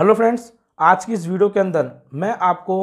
hello friends आज की इस वीडियो के अंदर मैं आपको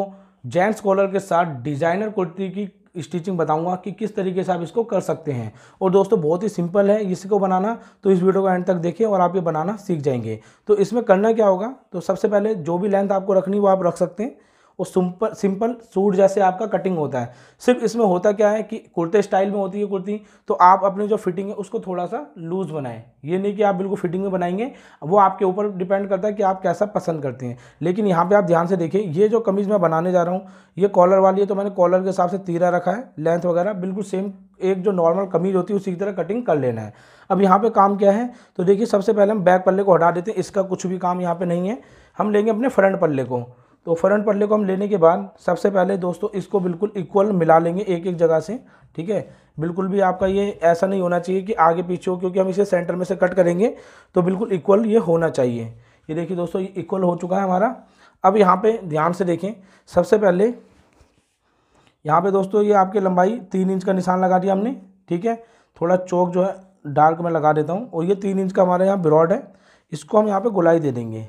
जेंट्स कॉलर के साथ डिजाइनर कुर्ती की स्टिचिंग बताऊंगा कि किस तरीके से आप इसको कर सकते हैं और दोस्तों बहुत ही सिंपल है इसको बनाना तो इस वीडियो को एंड तक देखिए और आप ये बनाना सीख जाएंगे तो इसमें करना क्या होगा तो सबसे पहले जो भी लेंथ आपको रखनी वो आप रख सकते हैं वो सिंपल सिंपल सूट जैसे आपका कटिंग होता है सिर्फ इसमें होता क्या है कि कुर्ते स्टाइल में होती है कुर्ती तो आप अपनी जो फिटिंग है उसको थोड़ा सा लूज़ बनाएं ये नहीं कि आप बिल्कुल फिटिंग में बनाएंगे वो आपके ऊपर डिपेंड करता है कि आप कैसा पसंद करते हैं लेकिन यहाँ पर आप ध्यान से देखिए ये जो कमीज़ मैं बनाने जा रहा हूँ ये कॉलर वाली है तो मैंने कॉलर के हिसाब से तीरा रखा है लेंथ वगैरह बिल्कुल सेम एक जो नॉर्मल कमीज होती है उसी की तरह कटिंग कर लेना है अब यहाँ पे काम क्या है तो देखिए सबसे पहले हम बैक पल्ले को हटा देते हैं इसका कुछ भी काम यहाँ पे नहीं है हम लेंगे अपने फ्रंट पल्ले को तो फ्रंट पल्ले को हम लेने के बाद सबसे पहले दोस्तों इसको बिल्कुल इक्वल मिला लेंगे एक एक जगह से ठीक है बिल्कुल भी आपका ये ऐसा नहीं होना चाहिए कि आगे पीछे हो क्योंकि हम इसे सेंटर में से कट करेंगे तो बिल्कुल इक्वल ये होना चाहिए ये देखिए दोस्तों ये इक्वल हो चुका है हमारा अब यहाँ पे ध्यान से देखें सबसे पहले यहाँ पे दोस्तों ये आपकी लंबाई तीन इंच का निशान लगा दिया हमने ठीक है थोड़ा चौक जो है डार्क में लगा देता हूँ और ये तीन इंच का हमारे यहाँ ब्रॉड है इसको हम यहाँ पर गुलाई दे देंगे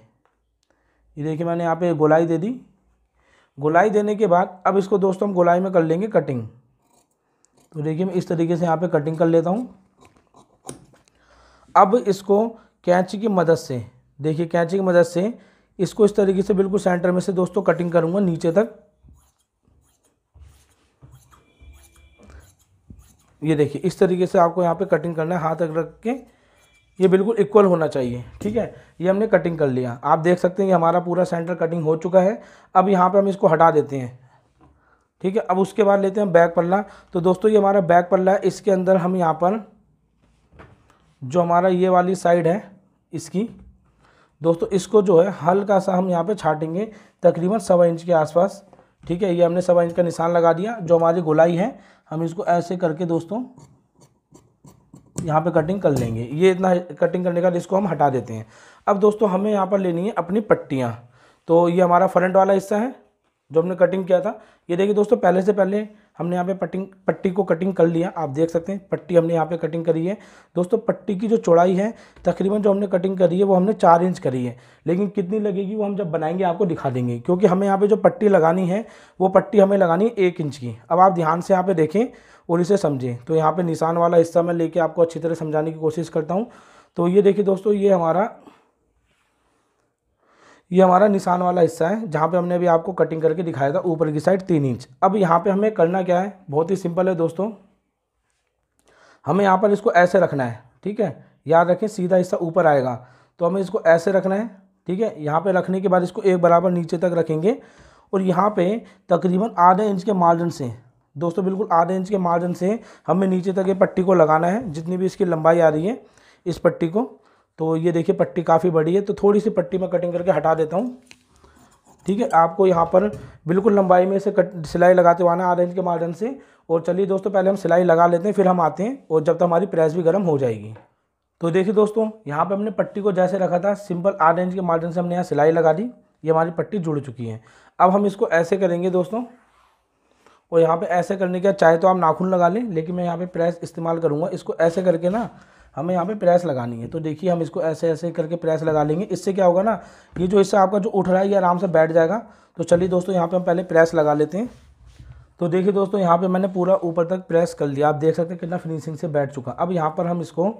ये देखिए मैंने यहाँ पे गोलाई दे दी गोलाई देने के बाद अब इसको दोस्तों हम गोलाई में कर लेंगे कटिंग तो देखिए मैं इस तरीके से यहाँ पे कटिंग कर लेता हूँ अब इसको कैंची की मदद से देखिए कैंची की मदद से इसको इस तरीके से बिल्कुल सेंटर में से दोस्तों कटिंग करूँगा नीचे तक ये देखिए इस तरीके से आपको यहाँ पे कटिंग करना है हाथ रख रख के ये बिल्कुल इक्वल होना चाहिए ठीक है ये हमने कटिंग कर लिया आप देख सकते हैं कि हमारा पूरा सेंटर कटिंग हो चुका है अब यहाँ पे हम इसको हटा देते हैं ठीक है अब उसके बाद लेते हैं बैक पल्ला तो दोस्तों ये हमारा बैक पल्ला है इसके अंदर हम यहाँ पर जो हमारा ये वाली साइड है इसकी दोस्तों इसको जो है हल्का सा हम यहाँ पे छाटेंगे तकरीबन सवा इंच के आसपास ठीक है ये हमने सवा इंच का निशान लगा दिया जो हमारी गोलाई है हम इसको ऐसे करके दोस्तों यहाँ पे कटिंग कर लेंगे ये इतना कटिंग करने का इसको हम हटा देते हैं अब दोस्तों हमें यहाँ पर लेनी है अपनी पट्टियाँ तो ये हमारा फ्रंट वाला हिस्सा है जो हमने कटिंग किया था ये देखिए दोस्तों पहले से पहले हमने यहाँ पे पट्टिंग पट्टी को कटिंग कर लिया आप देख सकते हैं पट्टी हमने यहाँ पे कटिंग करी है दोस्तों पट्टी की जो चौड़ाई है तकरीबन जो हमने कटिंग करी है वो हमने चार इंच करी है लेकिन कितनी लगेगी वो हम जब बनाएंगे आपको दिखा देंगे क्योंकि हमें यहाँ पर जो पट्टी लगानी है वो पट्टी हमें लगानी है एक इंच की अब आप ध्यान से यहाँ पर देखें और इसे समझें तो यहाँ पे निशान वाला हिस्सा मैं लेके आपको अच्छी तरह समझाने की कोशिश करता हूँ तो ये देखिए दोस्तों ये हमारा ये हमारा निशान वाला हिस्सा है जहाँ पे हमने अभी आपको कटिंग करके दिखाया था ऊपर की साइड तीन इंच अब यहाँ पे हमें करना क्या है बहुत ही सिंपल है दोस्तों हमें यहाँ पर इसको ऐसे रखना है ठीक है याद रखें सीधा हिस्सा ऊपर आएगा तो हमें इसको ऐसे रखना है ठीक है यहाँ पे रखने के बाद इसको एक बराबर नीचे तक रखेंगे और यहाँ पे तकरीबन आधे इंच के मार्जिन से दोस्तों बिल्कुल आधे इंच के मार्जिन से हमें नीचे तक ये पट्टी को लगाना है जितनी भी इसकी लंबाई आ रही है इस पट्टी को तो ये देखिए पट्टी काफ़ी बड़ी है तो थोड़ी सी पट्टी में कटिंग करके हटा देता हूँ ठीक है आपको यहाँ पर बिल्कुल लंबाई में से कट सिलाई लगाते हुए आना आधे इंच के मार्जिन से और चलिए दोस्तों पहले हम सिलाई लगा लेते हैं फिर हम आते हैं और जब तक हमारी प्रेस भी गर्म हो जाएगी तो देखिए दोस्तों यहाँ पे हमने पट्टी को जैसे रखा था सिंपल आधे इंच के मार्जिन से हमने यहाँ सिलाई लगा दी ये हमारी पट्टी जुड़ चुकी है अब हम इसको ऐसे करेंगे दोस्तों और यहाँ पे ऐसे करने के चाहे तो आप नाखून लगा लें लेकिन मैं यहाँ पे प्रेस इस्तेमाल करूँगा इसको ऐसे करके ना हमें यहाँ पे प्रेस लगानी है तो देखिए हम इसको ऐसे ऐसे करके प्रेस लगा लेंगे इससे क्या होगा ना ये जो हिस्सा आपका जो उठ रहा है ये आराम से बैठ जाएगा तो चलिए दोस्तों यहाँ पर हम पहले प्रेस लगा लेते हैं तो देखिए दोस्तों यहाँ पर मैंने पूरा ऊपर तक प्रेस कर लिया आप देख सकते हैं कितना फिनिशिंग से बैठ चुका अब यहाँ पर हम इसको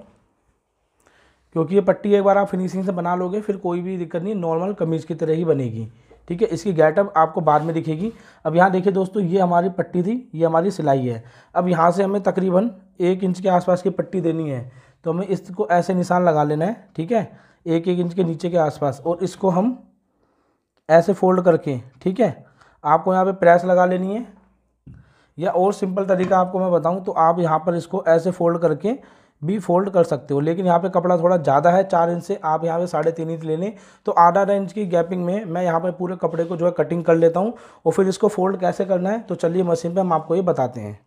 क्योंकि ये पट्टी एक बार आप फिनिशिंग से बना लोगे फिर कोई भी दिक्कत नहीं नॉर्मल कमीज़ की तरह ही बनेगी ठीक है इसकी गैटअप आपको बाद में दिखेगी अब यहाँ देखिए दोस्तों ये हमारी पट्टी थी ये हमारी सिलाई है अब यहाँ से हमें तकरीबन एक इंच के आसपास की पट्टी देनी है तो हमें इसको ऐसे निशान लगा लेना है ठीक है एक एक इंच के नीचे के आसपास और इसको हम ऐसे फोल्ड करके ठीक है आपको यहाँ पर प्रेस लगा लेनी है या और सिंपल तरीका आपको मैं बताऊँ तो आप यहाँ पर इसको ऐसे फोल्ड करके भी फोल्ड कर सकते हो लेकिन यहाँ पे कपड़ा थोड़ा ज़्यादा है चार इंच से आप यहाँ पे साढ़े तीन इंच ले लें तो आधा आधा इंच की गैपिंग में मैं यहाँ पे पूरे कपड़े को जो है कटिंग कर लेता हूँ और फिर इसको फोल्ड कैसे करना है तो चलिए मशीन पर हम आपको ये बताते हैं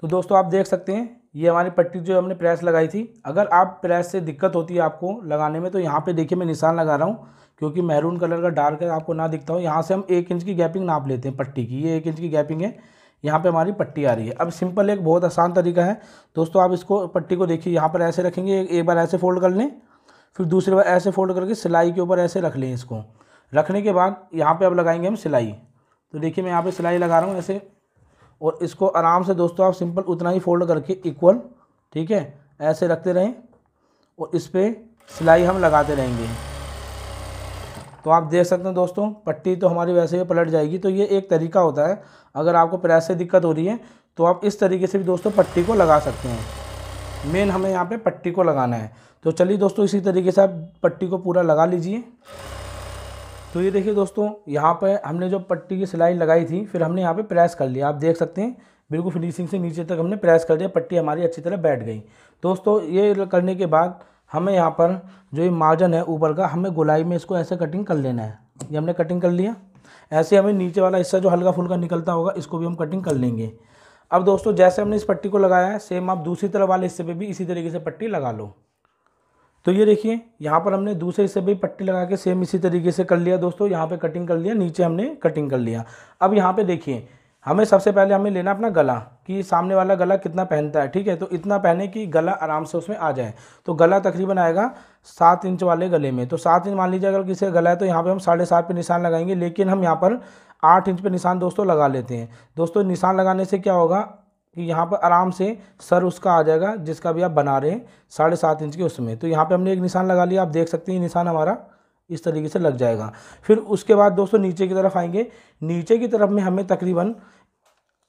तो दोस्तों आप देख सकते हैं ये हमारी पट्टी जो हमने प्रेस लगाई थी अगर आप प्रेस से दिक्कत होती है आपको लगाने में तो यहाँ पर देखिए मैं निशान लगा रहा हूँ क्योंकि मैरून कलर का डार्क है आपको ना दिखता हो यहाँ से हम एक इंच की गैपिंग नाप लेते हैं पट्टी की ये एक इंच की गैपिंग है यहाँ पे हमारी पट्टी आ रही है अब सिंपल एक बहुत आसान तरीका है दोस्तों आप इसको पट्टी को देखिए यहाँ पर ऐसे रखेंगे एक बार ऐसे फोल्ड कर लें फिर दूसरी बार ऐसे फोल्ड करके सिलाई के ऊपर ऐसे रख लें इसको रखने के बाद यहाँ पर अब लगाएंगे हम सिलाई तो देखिए मैं यहाँ पर सिलाई लगा रहा हूँ ऐसे और इसको आराम से दोस्तों आप सिंपल उतना ही फोल्ड करके इक्वल ठीक है ऐसे रखते रहें और इस पर सिलाई हम लगाते रहेंगे तो आप देख सकते हैं दोस्तों पट्टी तो हमारी वैसे ही पलट जाएगी तो ये एक तरीका होता है अगर आपको प्रेस से दिक्कत हो रही है तो आप इस तरीके से भी दोस्तों पट्टी को लगा सकते हैं मेन हमें यहाँ पे पट्टी को लगाना है तो चलिए दोस्तों इसी तरीके से आप पट्टी को पूरा लगा लीजिए तो ये देखिए दोस्तों यहाँ पर हमने जो पट्टी की सिलाई लगाई थी फिर हमने यहाँ पर प्रेस कर लिया आप देख सकते हैं बिल्कुल फिनिशिंग से नीचे तक हमने प्रेस कर दिया पट्टी हमारी अच्छी तरह बैठ गई दोस्तों ये करने के बाद हमें यहाँ पर जो ये मार्जन है ऊपर का हमें गोलाई में इसको ऐसे कटिंग कर लेना है ये हमने कटिंग कर लिया ऐसे हमें नीचे वाला हिस्सा जो हल्का फुल्का निकलता होगा इसको भी हम कटिंग कर लेंगे अब दोस्तों जैसे हमने इस पट्टी को लगाया है सेम आप दूसरी तरफ वाले हिस्से पर भी इसी तरीके से पट्टी लगा लो तो ये देखिए यहाँ पर हमने दूसरे हिस्से पर पट्टी लगा के सेम इसी तरीके से कर लिया दोस्तों यहाँ पर कटिंग कर लिया नीचे हमने कटिंग कर लिया अब यहाँ पर देखिए हमें सबसे पहले हमें लेना अपना गला कि सामने वाला गला कितना पहनता है ठीक है तो इतना पहने कि गला आराम से उसमें आ जाए तो गला तकरीबन आएगा सात इंच वाले गले में तो सात इंच मान लीजिए अगर किसी का गला है तो यहाँ पे हम साढ़े सात पे निशान लगाएंगे लेकिन हम यहाँ पर आठ इंच पे निशान दोस्तों लगा लेते हैं दोस्तों निशान लगाने से क्या होगा कि यहाँ पर आराम से सर उसका आ जाएगा जिसका भी आप बना रहे हैं साढ़े सात इंच के उसमें तो यहाँ पर हमने एक निशान लगा लिया आप देख सकते हैं निशान हमारा इस तरीके से लग जाएगा फिर उसके बाद दोस्तों नीचे की तरफ आएंगे नीचे की तरफ में हमें तकरीबन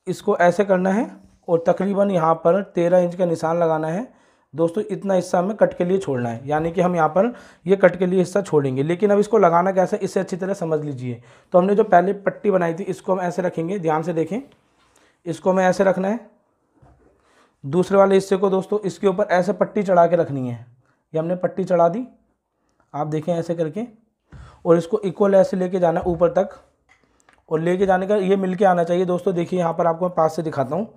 इसको ऐसे करना है और तकरीबन यहाँ पर तेरह इंच का निशान लगाना है दोस्तों इतना हिस्सा हमें कट के लिए छोड़ना है यानी कि हम यहाँ पर ये कट के लिए हिस्सा छोड़ेंगे लेकिन अब इसको लगाना कैसे इससे अच्छी तरह समझ लीजिए तो हमने जो पहले पट्टी बनाई थी इसको हम ऐसे रखेंगे ध्यान से देखें इसको हमें ऐसे रखना है दूसरे वाले हिस्से को दोस्तों इसके ऊपर ऐसे पट्टी चढ़ा के रखनी है ये हमने पट्टी चढ़ा दी आप देखें ऐसे करके और इसको इक्वल ऐसे लेके जाना ऊपर तक और लेके जाने का ये मिलके आना चाहिए दोस्तों देखिए यहाँ पर आपको मैं पास से दिखाता हूँ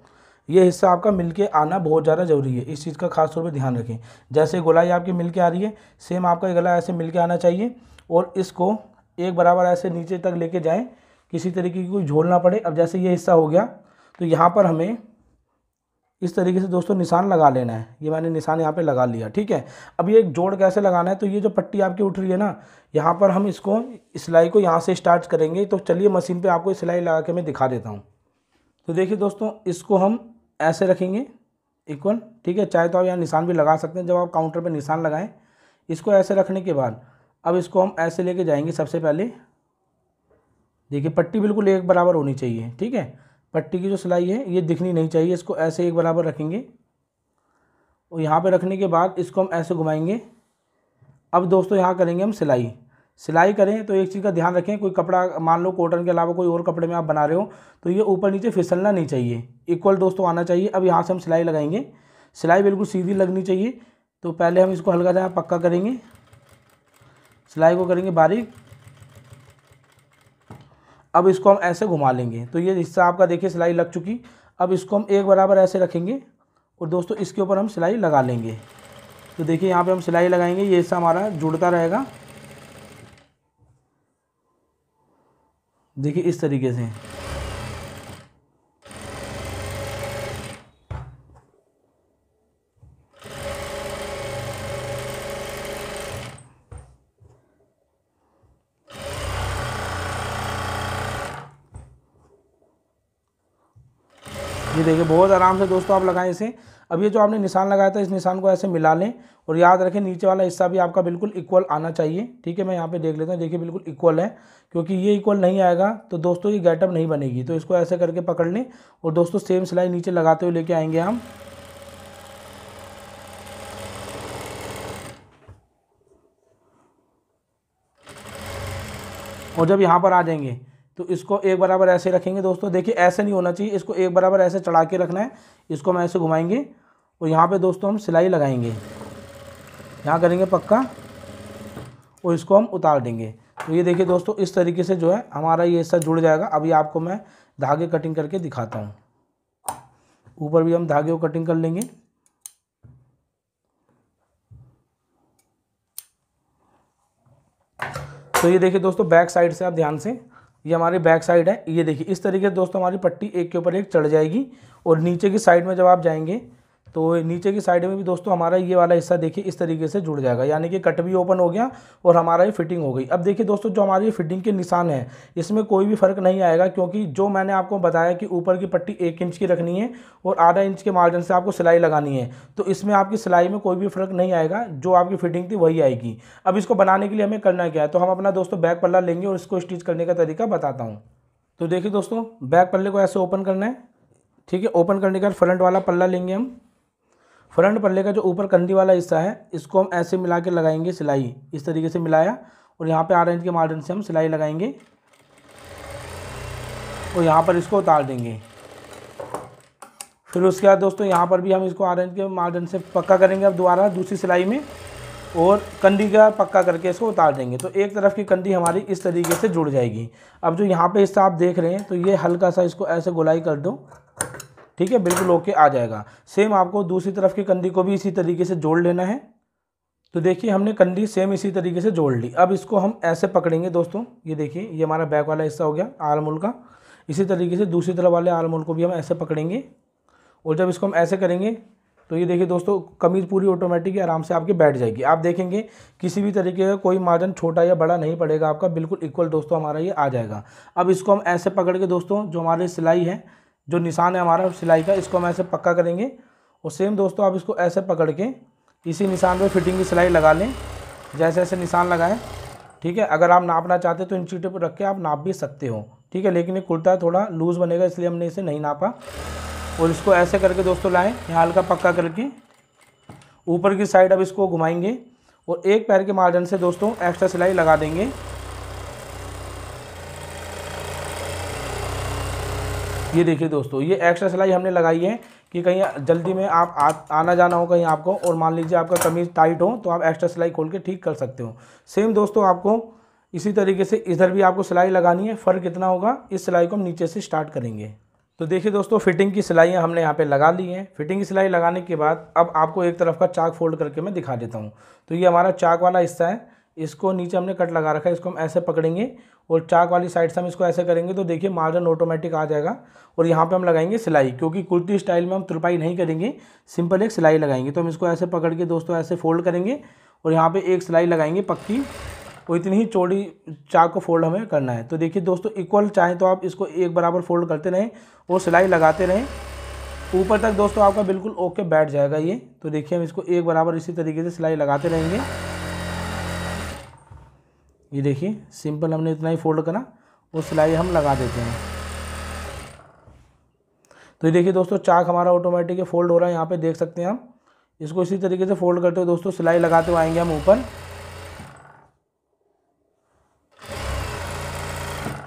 ये हिस्सा आपका मिलके आना बहुत ज़्यादा ज़रूरी है इस चीज़ का खास तौर पर ध्यान रखें जैसे गोलाई आपकी मिलके आ रही है सेम आपका गला ऐसे मिलके आना चाहिए और इसको एक बराबर ऐसे नीचे तक लेके जाएं किसी तरीके की कोई झोल ना पड़े अब जैसे ये हिस्सा हो गया तो यहाँ पर हमें इस तरीके से दोस्तों निशान लगा लेना है ये मैंने निशान यहाँ पे लगा लिया ठीक है अब ये एक जोड़ कैसे लगाना है तो ये जो पट्टी आपकी उठ रही है ना यहाँ पर हम इसको सिलाई को यहाँ से स्टार्ट करेंगे तो चलिए मशीन पे आपको सिलाई लगा के मैं दिखा देता हूँ तो देखिए दोस्तों इसको हम ऐसे रखेंगे इक्वल ठीक है चाहे तो आप यहाँ निशान भी लगा सकते हैं जब आप काउंटर पर निशान लगाएँ इसको ऐसे रखने के बाद अब इसको हम ऐसे लेके जाएंगे सबसे पहले देखिए पट्टी बिल्कुल एक बराबर होनी चाहिए ठीक है पट्टी की जो सिलाई है ये दिखनी नहीं चाहिए इसको ऐसे एक बराबर रखेंगे और यहाँ पे रखने के बाद इसको हम ऐसे घुमाएंगे अब दोस्तों यहाँ करेंगे हम सिलाई सिलाई करें तो एक चीज़ का ध्यान रखें कोई कपड़ा मान लो कॉटन के अलावा कोई और कपड़े में आप बना रहे हो तो ये ऊपर नीचे फिसलना नहीं चाहिए इक्वल दोस्तों आना चाहिए अब यहाँ से हम सिलाई लगाएंगे सिलाई बिल्कुल सीधी लगनी चाहिए तो पहले हम इसको हल्का सा पक्का करेंगे सिलाई को करेंगे बारीक अब इसको हम ऐसे घुमा लेंगे तो ये हिस्सा आपका देखिए सिलाई लग चुकी अब इसको हम एक बराबर ऐसे रखेंगे और दोस्तों इसके ऊपर हम सिलाई लगा लेंगे तो देखिए यहाँ पे हम सिलाई लगाएंगे ये हिस्सा हमारा जुड़ता रहेगा देखिए इस तरीके से बहुत आराम से दोस्तों आप लगाएं इसे अब ये जो आपने निशान लगाया था इस निशान को ऐसे मिला लें और याद रखें नीचे वाला हिस्सा भी आपका बिल्कुल इक्वल आना चाहिए ठीक है मैं यहाँ पे देख लेता हूँ देखिए बिल्कुल इक्वल है क्योंकि ये इक्वल नहीं आएगा तो दोस्तों ये गेटअप नहीं बनेगी तो इसको ऐसे करके पकड़ लें और दोस्तों सेम सिलाई नीचे लगाते हुए लेके आएंगे हम और जब यहाँ पर आ जाएंगे तो इसको एक बराबर ऐसे रखेंगे दोस्तों देखिए ऐसे नहीं होना चाहिए इसको एक बराबर ऐसे चढ़ा के रखना है इसको हम ऐसे घुमाएंगे और यहाँ पे दोस्तों हम सिलाई लगाएंगे यहाँ करेंगे पक्का और इसको हम उतार देंगे तो ये देखिए दोस्तों इस तरीके से जो है हमारा ये हिस्सा जुड़ जाएगा अभी आपको मैं धागे कटिंग करके दिखाता हूँ ऊपर भी हम धागे को कटिंग कर लेंगे तो ये देखिए दोस्तों बैक साइड से आप ध्यान से ये हमारी बैक साइड है ये देखिए इस तरीके से दोस्तों हमारी पट्टी एक के ऊपर एक चढ़ जाएगी और नीचे की साइड में जब आप जाएंगे तो नीचे की साइड में भी दोस्तों हमारा ये वाला हिस्सा देखिए इस तरीके से जुड़ जाएगा यानी कि कट भी ओपन हो गया और हमारा ये फिटिंग हो गई अब देखिए दोस्तों जो हमारी फिटिंग के निशान हैं इसमें कोई भी फ़र्क नहीं आएगा क्योंकि जो मैंने आपको बताया कि ऊपर की पट्टी एक इंच की रखनी है और आधा इंच के मार्जिन से आपको सिलाई लगानी है तो इसमें आपकी सिलाई में कोई भी फ़र्क नहीं आएगा जो आपकी फिटिंग थी वही आएगी अब इसको बनाने के लिए हमें करना क्या है तो हम अपना दोस्तों बैक पल्ला लेंगे और इसको स्टिच करने का तरीका बताता हूँ तो देखिए दोस्तों बैक पल्ले को ऐसे ओपन करना है ठीक है ओपन करने के बाद फ्रंट वाला पल्ला लेंगे हम फ्रंट पल्ले का जो ऊपर कंधी वाला हिस्सा है इसको हम ऐसे मिला के लगाएंगे सिलाई इस तरीके से मिलाया और यहाँ पे आठ इंच के मार्जिन से हम सिलाई लगाएंगे और यहाँ पर इसको उतार देंगे फिर उसके बाद दोस्तों यहाँ पर भी हम इसको आठ इंच के मार्जिन से पक्का करेंगे अब दोबारा दूसरी सिलाई में और कंधी का पक्का करके इसको उतार देंगे तो एक तरफ की कंधी हमारी इस तरीके से जुड़ जाएगी अब जो यहाँ पे हिस्सा आप देख रहे हैं तो ये हल्का सा इसको ऐसे गुलाई कर दो ठीक है बिल्कुल ओके आ जाएगा सेम आपको दूसरी तरफ की कंधी को भी इसी तरीके से जोड़ लेना है तो देखिए हमने कंधी सेम इसी तरीके से जोड़ ली अब इसको हम ऐसे पकड़ेंगे दोस्तों ये देखिए ये हमारा बैक वाला हिस्सा हो गया आलमूल का इसी तरीके से दूसरी तरफ वाले आलमूल को भी हम ऐसे पकड़ेंगे और जब इसको हम ऐसे करेंगे तो ये देखिए दोस्तों कमीज़ पूरी ऑटोमेटिक आराम से आपकी बैठ जाएगी आप देखेंगे किसी भी तरीके का कोई मार्जिन छोटा या बड़ा नहीं पड़ेगा आपका बिल्कुल इक्वल दोस्तों हमारा ये आ जाएगा अब इसको हम ऐसे पकड़ के दोस्तों जो हमारी सिलाई है जो निशान है हमारा सिलाई का इसको हम ऐसे पक्का करेंगे और सेम दोस्तों आप इसको ऐसे पकड़ के इसी निशान पर फिटिंग की सिलाई लगा लें जैसे ऐसे निशान लगाएं ठीक है अगर आप नापना चाहते तो इन चीटों पर रख के आप नाप भी सकते हो ठीक है लेकिन ये कुर्ता थोड़ा लूज़ बनेगा इसलिए हमने इसे नहीं नापा और इसको ऐसे करके दोस्तों लाएँ यहाँ हल्का पक्का करके ऊपर की साइड अब इसको घुमाएंगे और एक पैर के मार्जन से दोस्तों एक्स्ट्रा सिलाई लगा देंगे ये देखिए दोस्तों ये एक्स्ट्रा सिलाई हमने लगाई है कि कहीं जल्दी में आप आ, आना जाना हो कहीं आपको और मान लीजिए आपका कमीज टाइट हो तो आप एक्स्ट्रा सिलाई खोल के ठीक कर सकते हो सेम दोस्तों आपको इसी तरीके से इधर भी आपको सिलाई लगानी है फ़र्क कितना होगा इस सिलाई को हम नीचे से स्टार्ट करेंगे तो देखिए दोस्तों फिटिंग की सिलाइयाँ हमने यहाँ पे लगा ली हैं फिटिंग की सिलाई लगाने के बाद अब आपको एक तरफ का चाक फोल्ड करके मैं दिखा देता हूँ तो ये हमारा चाक वाला हिस्सा है इसको नीचे हमने कट लगा रखा है इसको हम ऐसे पकड़ेंगे और चाक वाली साइड से हम इसको ऐसे करेंगे तो देखिए मार्जन ऑटोमेटिक आ जाएगा और यहाँ पे हम लगाएंगे सिलाई क्योंकि कुर्ती स्टाइल में हम तुरपाई नहीं करेंगे सिंपल एक सिलाई लगाएंगे तो हम इसको ऐसे पकड़ के दोस्तों ऐसे फोल्ड करेंगे और यहाँ पर एक सिलाई लगाएंगे पक्की और इतनी ही चौड़ी चाक को फोल्ड हमें करना है तो देखिए दोस्तों इक्वल चाहें तो आप इसको एक बराबर फोल्ड करते रहें और सिलाई लगाते रहें ऊपर तक दोस्तों आपका बिल्कुल ओके बैठ जाएगा ये तो देखिए हम इसको एक बराबर इसी तरीके से सिलाई लगाते रहेंगे ये देखिए सिंपल हमने इतना ही फोल्ड करा और सिलाई हम लगा देते हैं तो ये देखिए दोस्तों चाक हमारा ऑटोमेटिक फोल्ड हो रहा है यहाँ पे देख सकते हैं हम इसको इसी तरीके से फोल्ड करते हुए दोस्तों सिलाई लगाते हुए आएंगे हम ऊपर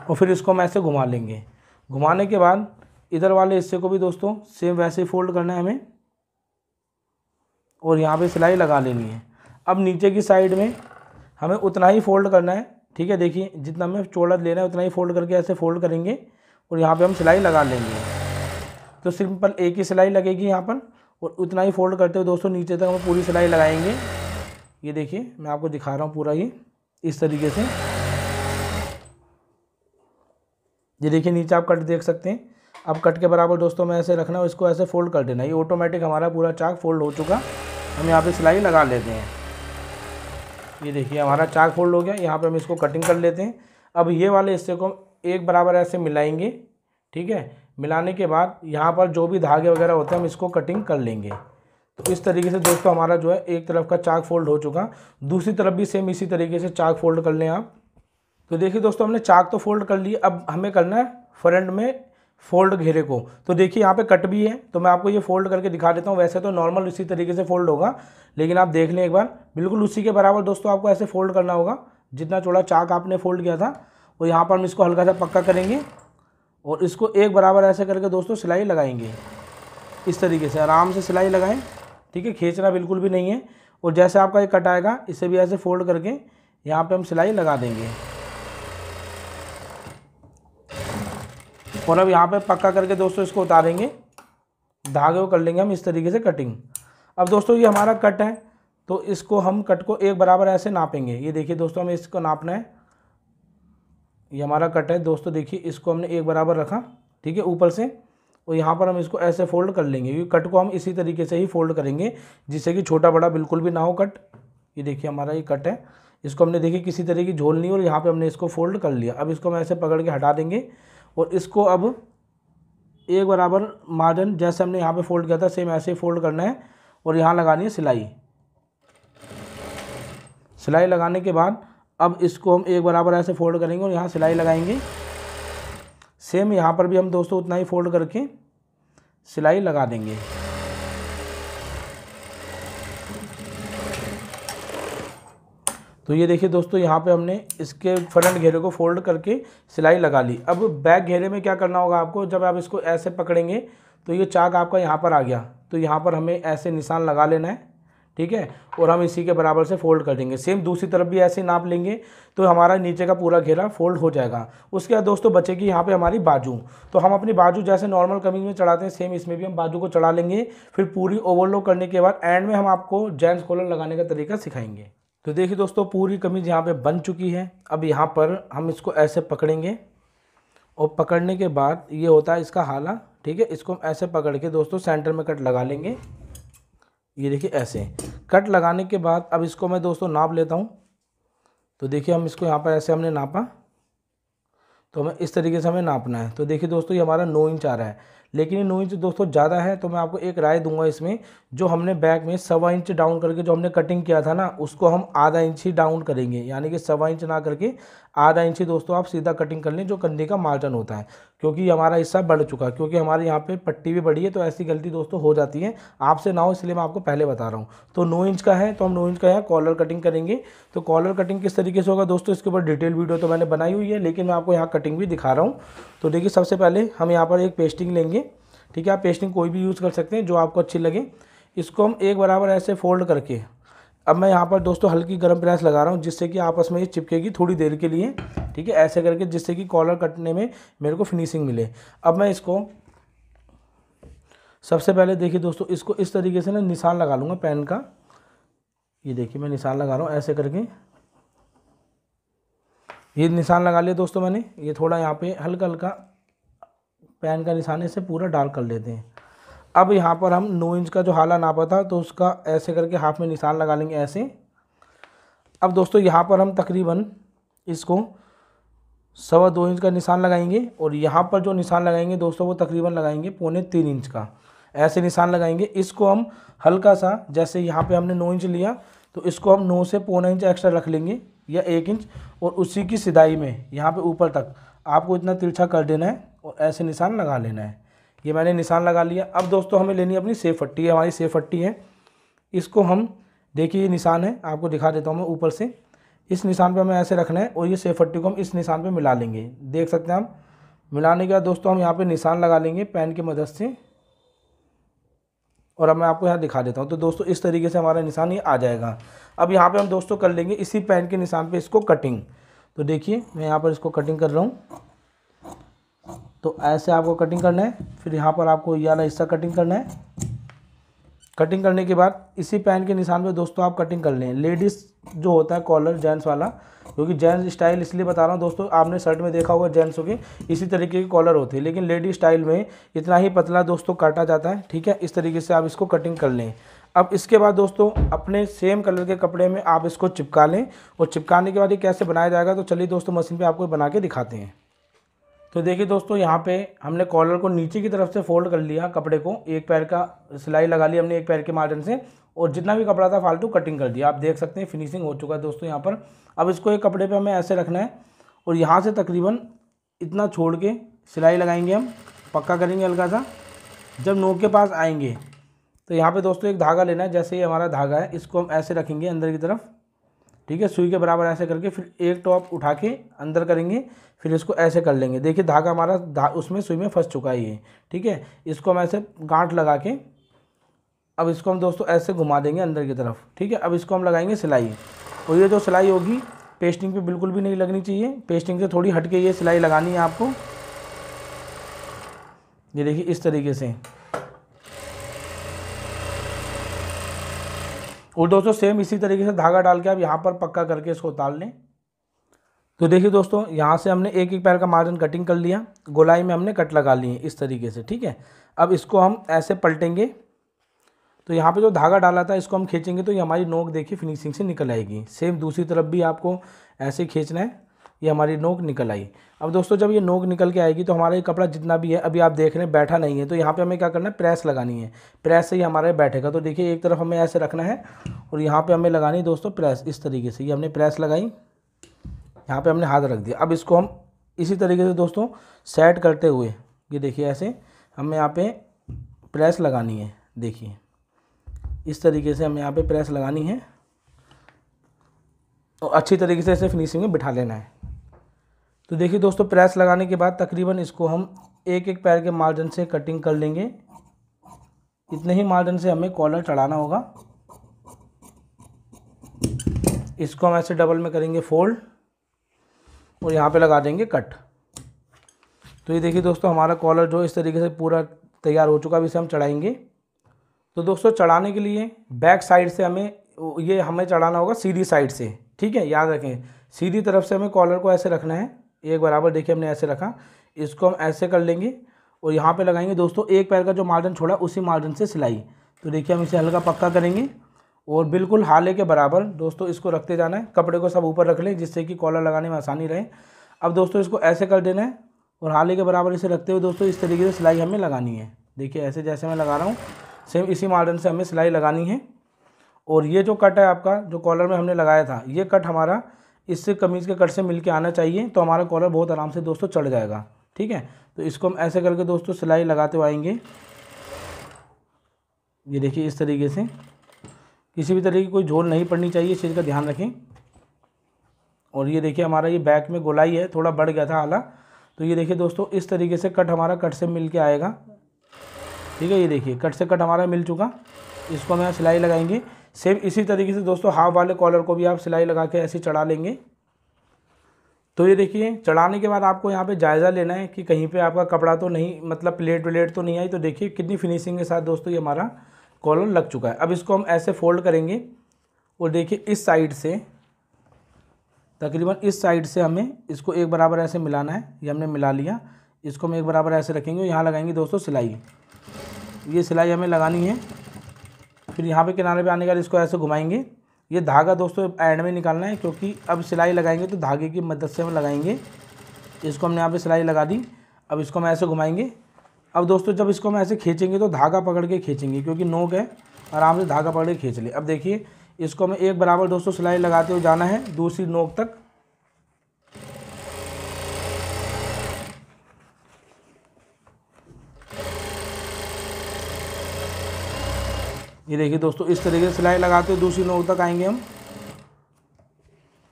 और फिर इसको हम ऐसे घुमा लेंगे घुमाने के बाद इधर वाले हिस्से को भी दोस्तों सेम वैसे ही फोल्ड करना है हमें और यहाँ पे सिलाई लगा लेनी है अब नीचे की साइड में हमें उतना ही फोल्ड करना है ठीक है देखिए जितना हमें चौड़ा लेना है उतना ही फोल्ड करके ऐसे फोल्ड करेंगे और यहाँ पे हम सिलाई लगा लेंगे तो सिंपल एक ही सिलाई लगेगी यहाँ पर और उतना ही फोल्ड करते हुए दोस्तों नीचे तक हम पूरी सिलाई लगाएंगे ये देखिए मैं आपको दिखा रहा हूँ पूरा ही इस तरीके से ये देखिए नीचे आप कट देख सकते हैं अब कट के बराबर दोस्तों मैं ऐसे रखना और इसको ऐसे फोल्ड कर देना ये ऑटोमेटिक हमारा पूरा चाक फोल्ड हो चुका हम यहाँ पर सिलाई लगा लेते हैं ये देखिए हमारा चाक फोल्ड हो गया यहाँ पर हम इसको कटिंग कर लेते हैं अब ये वाले हिस्से को हम एक बराबर ऐसे मिलाएंगे ठीक है मिलाने के बाद यहाँ पर जो भी धागे वगैरह होते हैं हम इसको कटिंग कर लेंगे तो इस तरीके से दोस्तों हमारा जो है एक तरफ का चाक फोल्ड हो चुका दूसरी तरफ भी सेम इसी तरीके से चाक फोल्ड कर लें आप तो देखिए दोस्तों हमने चाक तो फोल्ड कर लिए अब हमें करना है फ्रंट में फोल्ड घेरे को तो देखिए यहाँ पे कट भी है तो मैं आपको ये फोल्ड करके दिखा देता हूँ वैसे तो नॉर्मल इसी तरीके से फोल्ड होगा लेकिन आप देख लें एक बार बिल्कुल उसी के बराबर दोस्तों आपको ऐसे फोल्ड करना होगा जितना चौड़ा चाक आपने फोल्ड किया था और यहाँ पर हम इसको हल्का सा पक्का करेंगे और इसको एक बराबर ऐसे करके दोस्तों सिलाई लगाएंगे इस तरीके से आराम से सिलाई लगाएं ठीक है खींचना बिल्कुल भी नहीं है और जैसे आपका ये कट आएगा इसे भी ऐसे फोल्ड करके यहाँ पे हम सिलाई लगा देंगे और अब यहाँ पे पक्का करके दोस्तों इसको उतारेंगे धागे को कर लेंगे हम इस तरीके से कटिंग अब दोस्तों ये हमारा कट है तो इसको हम कट को एक बराबर ऐसे नापेंगे ये देखिए दोस्तों हमें इसको नापना है ये हमारा कट है दोस्तों देखिए इसको हमने एक बराबर रखा ठीक है ऊपर से और यहाँ पर हम इसको ऐसे फोल्ड कर लेंगे क्योंकि कट को हम इसी तरीके से ही फोल्ड करेंगे जिससे कि छोटा बड़ा बिल्कुल भी ना हो कट ये देखिए हमारा ये कट है इसको हमने देखिए किसी तरह की झोल नहीं और यहाँ पे हमने इसको फोल्ड कर लिया अब इसको हम ऐसे पकड़ के हटा देंगे और इसको अब एक बराबर मार्जिन जैसे हमने यहाँ पे फोल्ड किया था सेम ऐसे ही फोल्ड करना है और यहाँ लगानी है सिलाई सिलाई लगाने के बाद अब इसको हम एक बराबर ऐसे फोल्ड करेंगे और यहाँ सिलाई लगाएंगे सेम यहाँ पर भी हम दोस्तों उतना ही फोल्ड करके सिलाई लगा देंगे तो ये देखिए दोस्तों यहाँ पे हमने इसके फ्रंट घेरे को फोल्ड करके सिलाई लगा ली अब बैक घेरे में क्या करना होगा आपको जब आप इसको ऐसे पकड़ेंगे तो ये चाक आपका यहाँ पर आ गया तो यहाँ पर हमें ऐसे निशान लगा लेना है ठीक है और हम इसी के बराबर से फोल्ड कर देंगे सेम दूसरी तरफ भी ऐसे नाप लेंगे तो हमारा नीचे का पूरा घेरा फोल्ड हो जाएगा उसके बाद दोस्तों बचेगी यहाँ पे हमारी बाजू तो हम अपनी बाजू जैसे नॉर्मल कमीज में चढ़ाते हैं सेम इसमें भी हम बाजू को चढ़ा लेंगे फिर पूरी ओवरलोड करने के बाद एंड में हम आपको जेंट्स कॉलर लगाने का तरीका सिखाएंगे तो देखिए दोस्तों पूरी कमीज यहाँ पे बन चुकी है अब यहाँ पर हम इसको ऐसे पकड़ेंगे और पकड़ने के बाद ये होता है इसका हाला ठीक है इसको हम ऐसे पकड़ के दोस्तों सेंटर में कट लगा लेंगे ये देखिए ऐसे कट लगाने के बाद अब इसको मैं दोस्तों नाप लेता हूँ तो देखिए हम इसको यहाँ पर ऐसे हमने नापा तो हमें इस तरीके से हमें नापना है तो देखिए दोस्तों ये हमारा नौ इंच आ रहा है लेकिन ये नौ इंच दोस्तों ज़्यादा है तो मैं आपको एक राय दूंगा इसमें जो हमने बैक में सवा इंच डाउन करके जो हमने कटिंग किया था ना उसको हम आधा इंच ही डाउन करेंगे यानी कि सवा इंच ना करके आधा इंच ही दोस्तों आप सीधा कटिंग कर लें जो कंधे का मार्जन होता है क्योंकि हमारा हिस्सा बढ़ चुका है क्योंकि हमारे यहाँ पर पट्टी भी बढ़ी है तो ऐसी गलती दोस्तों हो जाती है आपसे ना हो इसलिए मैं आपको पहले बता रहा हूँ तो नौ इंच का है तो हम नौ इंच का यहाँ कॉलर कटिंग करेंगे तो कॉलर कटिंग किस तरीके से होगा दोस्तों इसके ऊपर डिटेल वीडियो तो मैंने बनाई हुई है लेकिन मैं आपको यहाँ कटिंग भी दिखा रहा हूँ तो देखिए सबसे पहले हम यहाँ पर एक पेस्टिंग लेंगे ठीक है आप पेस्टिंग कोई भी यूज़ कर सकते हैं जो आपको अच्छी लगे इसको हम एक बराबर ऐसे फोल्ड करके अब मैं यहाँ पर दोस्तों हल्की गर्म प्रेस लगा रहा हूँ जिससे कि आपस में ये चिपकेगी थोड़ी देर के लिए ठीक है ऐसे करके जिससे कि कॉलर कटने में मेरे को फिनिशिंग मिले अब मैं इसको सबसे पहले देखिए दोस्तों इसको इस तरीके से ना निशान लगा लूँगा पेन का ये देखिए मैं निशान लगा रहा हूँ ऐसे करके ये निशान लगा लिया दोस्तों मैंने ये थोड़ा यहाँ पे हल्का हल्का पैन का निशाने से पूरा डार्क कर लेते हैं अब यहाँ पर हम नौ इंच का जो हाला नापा था तो उसका ऐसे करके हाफ में निशान लगा लेंगे ऐसे अब दोस्तों यहाँ पर हम तकरीबन इसको सवा दो इंच का निशान लगाएंगे और यहाँ पर जो निशान लगाएंगे दोस्तों वो तकरीबन लगाएंगे पौने तीन इंच का ऐसे निशान लगाएंगे इसको हम हल्का सा जैसे यहाँ पे हमने नौ इंच लिया तो इसको हम नौ से पौना इंच एक्स्ट्रा रख लेंगे या एक इंच और उसी की सिदाई में यहाँ पे ऊपर तक आपको इतना तिरछा कर देना है और ऐसे निशान लगा लेना है ये मैंने निशान लगा लिया अब दोस्तों हमें लेनी अपनी सेफ हट्टी है हमारी सेफ हट्टी है इसको हम देखिए ये निशान है आपको दिखा देता हूँ मैं ऊपर से इस निशान पे हमें ऐसे रखना है और ये सेफ हट्टी को हम इस निशान पे मिला लेंगे देख सकते हैं हम मिलाने के बाद दोस्तों हम यहाँ पे निशान लगा लेंगे पेन की मदद से और अब मैं आपको यहाँ दिखा देता हूँ तो दोस्तों इस तरीके से हमारा निशान ये आ जाएगा अब यहाँ पे हम दोस्तों कर लेंगे इसी पेन के निशान पे इसको कटिंग तो देखिए मैं यहाँ पर इसको कटिंग कर रहा हूँ तो ऐसे आपको कटिंग करना है फिर यहाँ पर आपको ये वाला हिस्सा कटिंग करना है कटिंग करने के बाद इसी पैन के निशान पे दोस्तों आप कटिंग कर लें लेडीज़ जो होता है कॉलर जेंट्स वाला क्योंकि जेंट्स स्टाइल इसलिए बता रहा हूँ दोस्तों आपने शर्ट में देखा होगा जेंट्सों के इसी तरीके के कॉलर होते हैं लेकिन लेडीज स्टाइल में इतना ही पतला दोस्तों काटा जाता है ठीक है इस तरीके से आप इसको कटिंग कर लें अब इसके बाद दोस्तों अपने सेम कलर के कपड़े में आप इसको चिपका लें और चिपकाने के बाद ये कैसे बनाया जाएगा तो चलिए दोस्तों मशीन पर आपको बना के दिखाते हैं तो देखिए दोस्तों यहाँ पे हमने कॉलर को नीचे की तरफ से फोल्ड कर लिया कपड़े को एक पैर का सिलाई लगा ली हमने एक पैर के मार्जिन से और जितना भी कपड़ा था फालतू कटिंग कर दिया आप देख सकते हैं फिनिशिंग हो चुका है दोस्तों यहाँ पर अब इसको एक कपड़े पर हमें ऐसे रखना है और यहाँ से तकरीबन इतना छोड़ के सिलाई लगाएंगे हम पक्का करेंगे हल्का सा जब नोक के पास आएंगे तो यहाँ पर दोस्तों एक धागा लेना है जैसे ये हमारा धागा है इसको हम ऐसे रखेंगे अंदर की तरफ ठीक है सुई के बराबर ऐसे करके फिर एक टॉप उठा के अंदर करेंगे फिर इसको ऐसे कर लेंगे देखिए धागा हमारा धा उसमें सुई में फंस चुका ही है ठीक है इसको हम ऐसे गांठ लगा के अब इसको हम दोस्तों ऐसे घुमा देंगे अंदर की तरफ ठीक है अब इसको हम लगाएंगे सिलाई और ये जो सिलाई होगी पेस्टिंग पे बिल्कुल भी नहीं लगनी चाहिए पेस्टिंग से थोड़ी हट के ये सिलाई लगानी है आपको ये देखिए इस तरीके से और दोस्तों सेम इसी तरीके से धागा डाल के आप यहाँ पर पक्का करके इसको उतार लें तो देखिए दोस्तों यहाँ से हमने एक एक पैर का मार्जिन कटिंग कर लिया गोलाई में हमने कट लगा लिए इस तरीके से ठीक है अब इसको हम ऐसे पलटेंगे तो यहाँ पे जो धागा डाला था इसको हम खींचेंगे तो ये हमारी नोक देखिए फिनिशिंग से निकल आएगी सेम दूसरी तरफ भी आपको ऐसे खींचना है ये हमारी नोक निकल आई अब दोस्तों जब ये नोक निकल के आएगी तो हमारा ये कपड़ा जितना भी है अभी आप देख रहे हैं बैठा नहीं है तो यहाँ पे हमें क्या करना है प्रेस लगानी है प्रेस से ही हमारा बैठेगा तो देखिए एक तरफ हमें ऐसे रखना है और यहाँ पर हमें लगानी है दोस्तों प्रेस इस तरीके से ये हमने प्रेस लगाई यहाँ पर हमने हाथ रख दिया अब इसको हम इसी तरीके से दोस्तों सेट करते हुए ये देखिए ऐसे हमें यहाँ पर प्रेस लगानी है देखिए इस तरीके से हमें यहाँ पर प्रेस लगानी है और अच्छी तरीके से इसे फिनिशिंग में बिठा लेना है तो देखिए दोस्तों प्रेस लगाने के बाद तकरीबन इसको हम एक एक पैर के मार्जिन से कटिंग कर लेंगे इतने ही मार्जिन से हमें कॉलर चढ़ाना होगा इसको हम ऐसे डबल में करेंगे फोल्ड और यहाँ पे लगा देंगे कट तो ये देखिए दोस्तों हमारा कॉलर जो इस तरीके से पूरा तैयार हो चुका है इसे हम चढ़ाएंगे तो दोस्तों चढ़ाने के लिए बैक साइड से हमें ये हमें चढ़ाना होगा सीधी साइड से ठीक है याद रखें सीधी तरफ से हमें कॉलर को ऐसे रखना है एक बराबर देखिए हमने ऐसे रखा इसको हम ऐसे कर लेंगे और यहाँ पे लगाएंगे दोस्तों एक पैर का जो मार्जिन छोड़ा उसी मार्जिन से सिलाई तो देखिए हम इसे हल्का पक्का करेंगे और बिल्कुल हाले के बराबर दोस्तों इसको रखते जाना है कपड़े को सब ऊपर रख लें जिससे कि कॉलर लगाने में आसानी रहे अब दोस्तों इसको ऐसे कर देना है और हाले के बराबर इसे रखते हुए दोस्तों इस तरीके से सिलाई हमें लगानी है देखिए ऐसे जैसे मैं लगा रहा हूँ सेम इसी मार्जिन से हमें सिलाई लगानी है और ये जो कट है आपका जो कॉलर में हमने लगाया था ये कट हमारा इससे कमीज़ के कट से मिल के आना चाहिए तो हमारा कॉलर बहुत आराम से दोस्तों चढ़ जाएगा ठीक है तो इसको हम ऐसे करके दोस्तों सिलाई लगाते हुए आएंगे ये देखिए इस तरीके से किसी भी तरीके की कोई झोल नहीं पड़नी चाहिए इस चीज़ का ध्यान रखें और ये देखिए हमारा ये बैक में गोलाई है थोड़ा बढ़ गया था आला तो ये देखिए दोस्तों इस तरीके से कट हमारा कट से मिल के आएगा ठीक है ये देखिए कट से कट हमारा मिल चुका इसको हम यहाँ सिलाई लगाएंगे सेम इसी तरीके से दोस्तों हाफ वाले कॉलर को भी आप सिलाई लगा के ऐसे चढ़ा लेंगे तो ये देखिए चढ़ाने के बाद आपको यहाँ पे जायज़ा लेना है कि कहीं पे आपका कपड़ा तो नहीं मतलब प्लेट व्लेट तो नहीं आई तो देखिए कितनी फिनिशिंग के साथ दोस्तों ये हमारा कॉलर लग चुका है अब इसको हम ऐसे फोल्ड करेंगे और देखिए इस साइड से तकरीबन इस साइड से हमें इसको एक बराबर ऐसे मिलाना है ये हमने मिला लिया इसको हम एक बराबर ऐसे रखेंगे यहाँ लगाएंगे दोस्तों सिलाई ये सिलाई हमें लगानी है फिर यहाँ पे किनारे पे आने के बाद इसको ऐसे घुमाएंगे ये धागा दोस्तों एंड में निकालना है क्योंकि अब सिलाई लगाएंगे तो धागे की मदद से हम लगाएंगे इसको हमने यहाँ पे सिलाई लगा दी अब इसको हम ऐसे घुमाएंगे अब दोस्तों जब इसको हम ऐसे खींचेंगे तो धागा पकड़ के खींचेंगे क्योंकि नोक है आराम से धागा पकड़ के खींच ले अब देखिए इसको हमें एक बराबर दोस्तों सिलाई लगाते हुए जाना है दूसरी नोक तक ये देखिए दोस्तों इस तरीके से सिलाई लगाते हुए दूसरी नोक तक आएंगे हम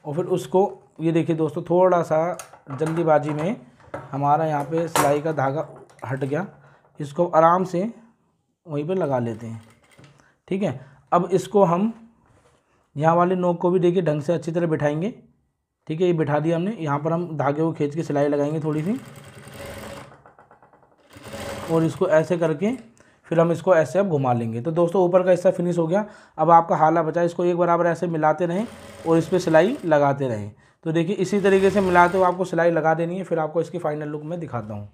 और फिर उसको ये देखिए दोस्तों थोड़ा सा जल्दीबाजी में हमारा यहाँ पे सिलाई का धागा हट गया इसको आराम से वहीं पे लगा लेते हैं ठीक है अब इसको हम यहाँ वाले नोक को भी देखिए ढंग से अच्छी तरह बिठाएंगे ठीक है ये बिठा दिया हमने यहाँ पर हम धागे को खींच के सिलाई लगाएंगे थोड़ी सी और इसको ऐसे करके फिर हम इसको ऐसे अब घुमा लेंगे तो दोस्तों ऊपर का हिस्सा फिनिश हो गया अब आपका हाला बचा इसको एक बराबर ऐसे मिलाते रहें और इस पर सिलाई लगाते रहें तो देखिए इसी तरीके से मिलाते हुए आपको सिलाई लगा देनी है फिर आपको इसकी फाइनल लुक मैं दिखाता हूँ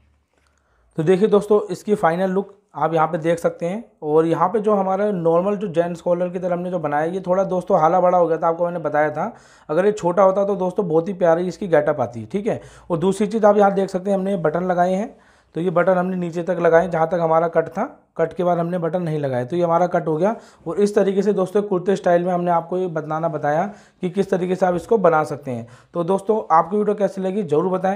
तो देखिए दोस्तों इसकी फाइनल लुक आप यहाँ पे देख सकते हैं और यहाँ पे जो हमारा नॉर्मल जो जेंट्स कॉलर की तरह हमने जो बनाया ये थोड़ा दोस्तों हाला बड़ा हो गया था आपको मैंने बताया था अगर ये छोटा होता तो दोस्तों बहुत ही प्यारी इसकी गेटअप आती ठीक है और दूसरी चीज़ आप यहाँ देख सकते हैं हमने बटन लगाए हैं तो ये बटन हमने नीचे तक लगाए जहाँ तक हमारा कट था कट के बाद हमने बटन नहीं लगाए तो ये हमारा कट हो गया और इस तरीके से दोस्तों कुर्ते स्टाइल में हमने आपको ये बताना बताया कि किस तरीके से आप इसको बना सकते हैं तो दोस्तों आपकी वीडियो कैसी लगी ज़रूर बताएं